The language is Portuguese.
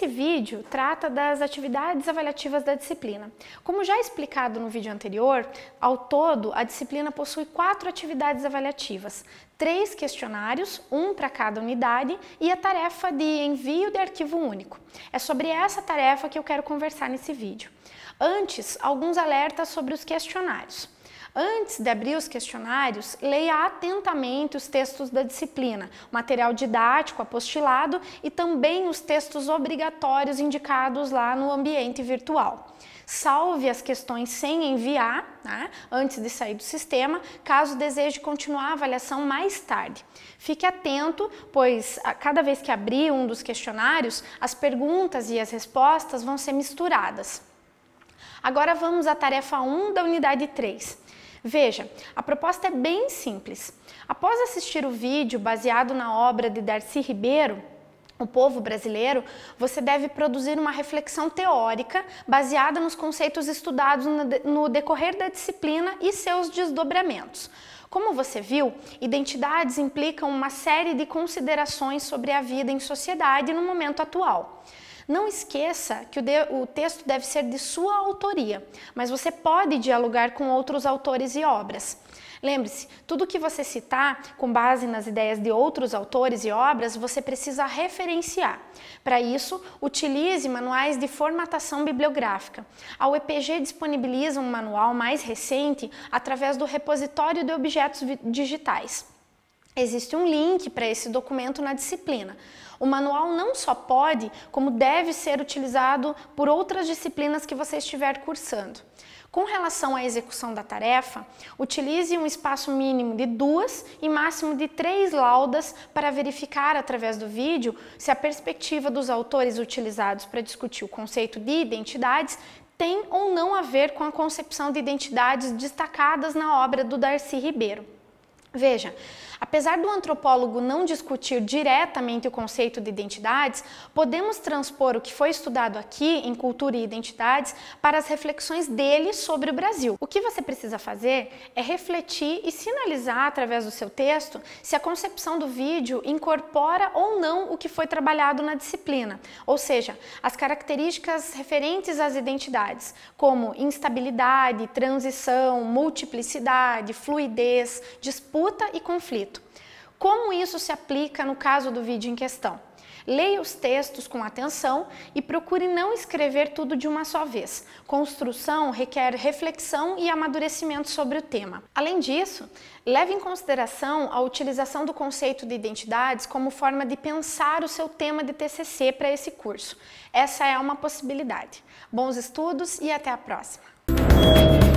Esse vídeo trata das atividades avaliativas da disciplina. Como já explicado no vídeo anterior, ao todo a disciplina possui quatro atividades avaliativas, três questionários, um para cada unidade, e a tarefa de envio de arquivo único. É sobre essa tarefa que eu quero conversar nesse vídeo. Antes, alguns alertas sobre os questionários. Antes de abrir os questionários, leia atentamente os textos da disciplina, material didático apostilado e também os textos obrigatórios indicados lá no ambiente virtual. Salve as questões sem enviar, né, antes de sair do sistema, caso deseje continuar a avaliação mais tarde. Fique atento, pois a cada vez que abrir um dos questionários, as perguntas e as respostas vão ser misturadas. Agora vamos à tarefa 1 da unidade 3. Veja, a proposta é bem simples. Após assistir o vídeo baseado na obra de Darcy Ribeiro, o povo brasileiro, você deve produzir uma reflexão teórica baseada nos conceitos estudados no decorrer da disciplina e seus desdobramentos. Como você viu, identidades implicam uma série de considerações sobre a vida em sociedade no momento atual. Não esqueça que o, de, o texto deve ser de sua autoria, mas você pode dialogar com outros autores e obras. Lembre-se, tudo que você citar, com base nas ideias de outros autores e obras, você precisa referenciar. Para isso, utilize manuais de formatação bibliográfica. A UEPG disponibiliza um manual mais recente através do repositório de objetos digitais. Existe um link para esse documento na disciplina. O manual não só pode, como deve ser utilizado por outras disciplinas que você estiver cursando. Com relação à execução da tarefa, utilize um espaço mínimo de duas e máximo de três laudas para verificar, através do vídeo, se a perspectiva dos autores utilizados para discutir o conceito de identidades tem ou não a ver com a concepção de identidades destacadas na obra do Darcy Ribeiro. Veja, apesar do antropólogo não discutir diretamente o conceito de identidades, podemos transpor o que foi estudado aqui em cultura e identidades para as reflexões dele sobre o Brasil. O que você precisa fazer é refletir e sinalizar através do seu texto se a concepção do vídeo incorpora ou não o que foi trabalhado na disciplina, ou seja, as características referentes às identidades, como instabilidade, transição, multiplicidade, fluidez, disputa disputa e conflito. Como isso se aplica no caso do vídeo em questão? Leia os textos com atenção e procure não escrever tudo de uma só vez. Construção requer reflexão e amadurecimento sobre o tema. Além disso, leve em consideração a utilização do conceito de identidades como forma de pensar o seu tema de TCC para esse curso. Essa é uma possibilidade. Bons estudos e até a próxima!